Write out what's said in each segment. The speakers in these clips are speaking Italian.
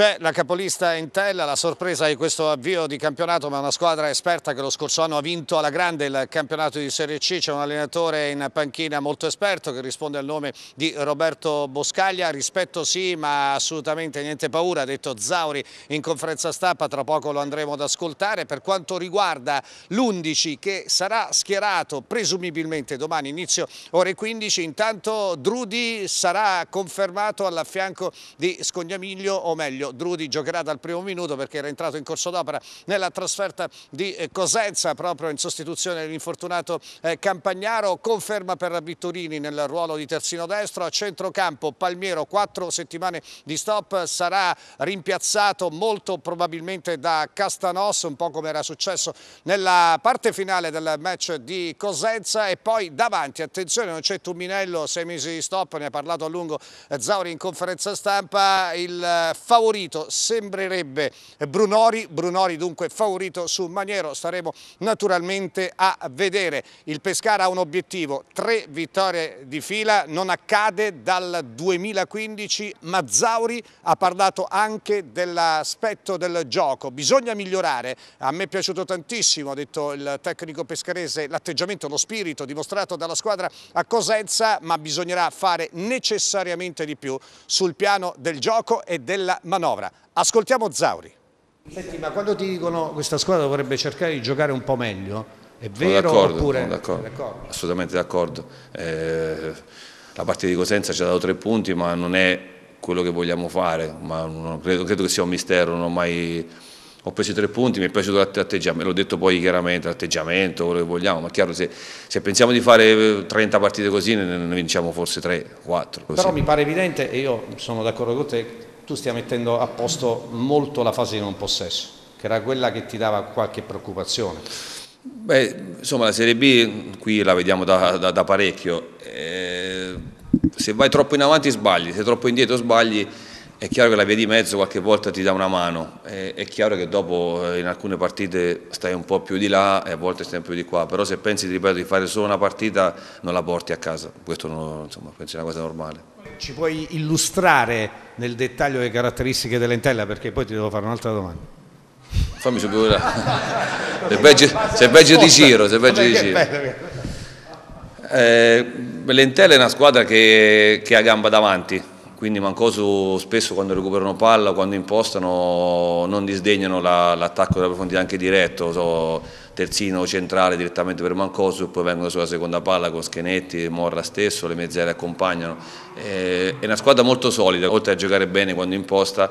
C'è la capolista Entella, la sorpresa di questo avvio di campionato, ma una squadra esperta che lo scorso anno ha vinto alla grande il campionato di Serie C. C'è un allenatore in panchina molto esperto che risponde al nome di Roberto Boscaglia. Rispetto sì, ma assolutamente niente paura, ha detto Zauri in conferenza stampa. Tra poco lo andremo ad ascoltare. Per quanto riguarda l'11 che sarà schierato presumibilmente domani inizio ore 15, intanto Drudi sarà confermato all'affianco di Scognamiglio, o meglio Fabio Drudi giocherà dal primo minuto perché era entrato in corso d'opera nella trasferta di eh, Cosenza proprio in sostituzione dell'infortunato eh, Campagnaro, conferma per Vittorini nel ruolo di terzino destro, a centrocampo Palmiero, quattro settimane di stop, sarà rimpiazzato molto probabilmente da Castanos, un po' come era successo nella parte finale del match di Cosenza e poi davanti, attenzione non c'è Tuminello, sei mesi di stop, ne ha parlato a lungo eh, Zauri in conferenza stampa, il favorito favorito sembrerebbe Brunori, Brunori dunque favorito su Maniero, staremo naturalmente a vedere. Il Pescara ha un obiettivo, tre vittorie di fila, non accade dal 2015, Mazzauri ha parlato anche dell'aspetto del gioco, bisogna migliorare, a me è piaciuto tantissimo, ha detto il tecnico pescarese, l'atteggiamento, lo spirito dimostrato dalla squadra a Cosenza, ma bisognerà fare necessariamente di più sul piano del gioco e della maturità manovra. Ascoltiamo Zauri. Senti, ma quando ti dicono che questa squadra dovrebbe cercare di giocare un po' meglio, è vero sono oppure... Sono d'accordo, assolutamente d'accordo. Eh, la partita di Cosenza ci ha dato tre punti, ma non è quello che vogliamo fare, credo, credo, che sia un mistero, non ho mai... Ho preso tre punti, mi è piaciuto l'atteggiamento, l'ho detto poi chiaramente, l'atteggiamento, quello che vogliamo, ma chiaro se, se, pensiamo di fare 30 eh, partite così ne, ne vinciamo forse 3, 4. Così. Però mi pare evidente, e io sono d'accordo con te, tu stia mettendo a posto molto la fase di non possesso, che era quella che ti dava qualche preoccupazione. Beh, insomma, la Serie B qui la vediamo da, da, da parecchio. Eh, se vai troppo in avanti sbagli, se troppo indietro sbagli è chiaro che la via di mezzo qualche volta ti dà una mano, è, è, chiaro che dopo eh, in alcune partite stai un po' più di là e a volte stai un po' più di qua, però se pensi ripeto, di fare solo una partita non la porti a casa, questo non, insomma, penso è una cosa normale. Ci puoi illustrare nel dettaglio le caratteristiche dell'entella perché poi ti devo fare un'altra domanda. Fammi subito la... se peggio, se peggio di giro, se peggio di Ciro. Eh, L'entella è una squadra che, che ha gamba davanti quindi Mancosu spesso quando recuperano palla, quando impostano, non disdegnano l'attacco della profondità anche diretto, so, terzino centrale direttamente per Mancosu e poi vengono sulla seconda palla con Schenetti, Morra stesso, le mezzere accompagnano. Eh, è una squadra molto solida, oltre a giocare bene quando imposta,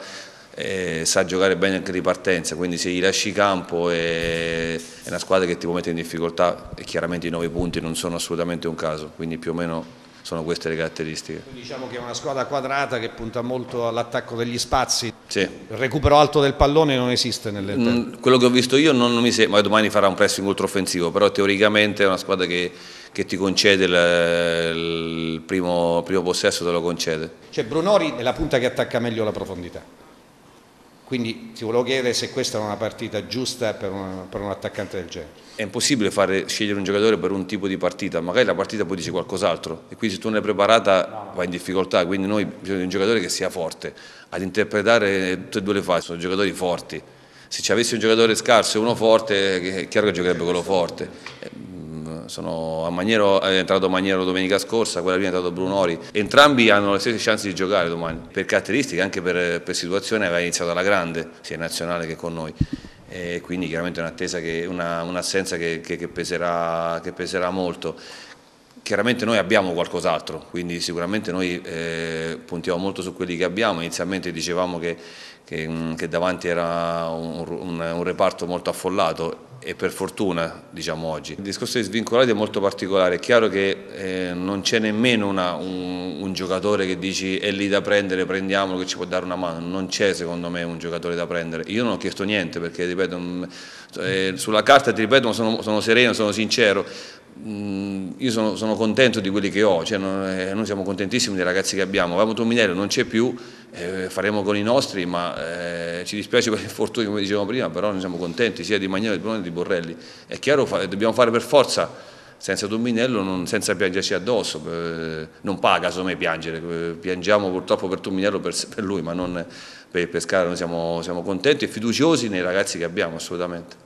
eh, sa giocare bene anche di partenza, quindi se gli lasci campo eh, è, una squadra che ti può mettere in difficoltà e chiaramente i 9 punti non sono assolutamente un caso, quindi più o meno sono queste le caratteristiche. Quindi diciamo che è una squadra quadrata che punta molto all'attacco degli spazi, sì. il recupero alto del pallone non esiste nelle mm, Quello che ho visto io non, non mi sembra, domani farà un pressing offensivo, però teoricamente è una squadra che che ti concede il, il primo, primo possesso te lo concede. Cioè Brunori è la punta che attacca meglio la profondità. Quindi ti volevo chiedere se questa è una partita giusta per, una, per un attaccante del genere. È impossibile fare, scegliere un giocatore per un tipo di partita, magari la partita poi dice qualcos'altro e quindi se tu non è preparata vai in difficoltà, quindi noi bisogna un giocatore che sia forte, ad interpretare tutte e due le fasi, sono giocatori forti. Se ci avessi un giocatore scarso e uno forte, è chiaro che giocherebbe quello forte sono Maniero, è entrato Maniero domenica scorsa, quella prima è entrato Brunori, entrambi hanno le stesse chance di giocare domani, per caratteristiche, anche per, per situazione aveva iniziato alla grande, sia in nazionale che con noi. E quindi chiaramente un'attesa che, una, un'assenza che, che, che, peserà, che peserà molto chiaramente noi abbiamo qualcos'altro, quindi sicuramente noi eh, puntiamo molto su quelli che abbiamo, inizialmente dicevamo che, che, che davanti era un, un, un reparto molto affollato, e per fortuna diciamo oggi. Il discorso di svincolati è molto particolare, è chiaro che eh, non c'è nemmeno una, un, un, giocatore che dici è lì da prendere, prendiamolo che ci può dare una mano, non c'è secondo me un giocatore da prendere, io non ho chiesto niente perché ripeto, mm, eh, sulla carta ti ripeto sono, sono sereno, sono sincero, mm, io sono, sono, contento di quelli che ho, cioè, eh, noi siamo contentissimi dei ragazzi che abbiamo, Avevamo Tominello non c'è più, eh, faremo con i nostri, ma eh, ci dispiace per il fortuna, come dicevamo prima, però noi siamo contenti sia di Magnano che di Borrelli. È chiaro, fa, dobbiamo fare per forza, senza Tuminello, non, senza piangerci addosso, eh, non paga secondo me piangere, eh, piangiamo purtroppo per Tuminello, per, per lui, ma non per Pescara, noi siamo, siamo contenti e fiduciosi nei ragazzi che abbiamo assolutamente.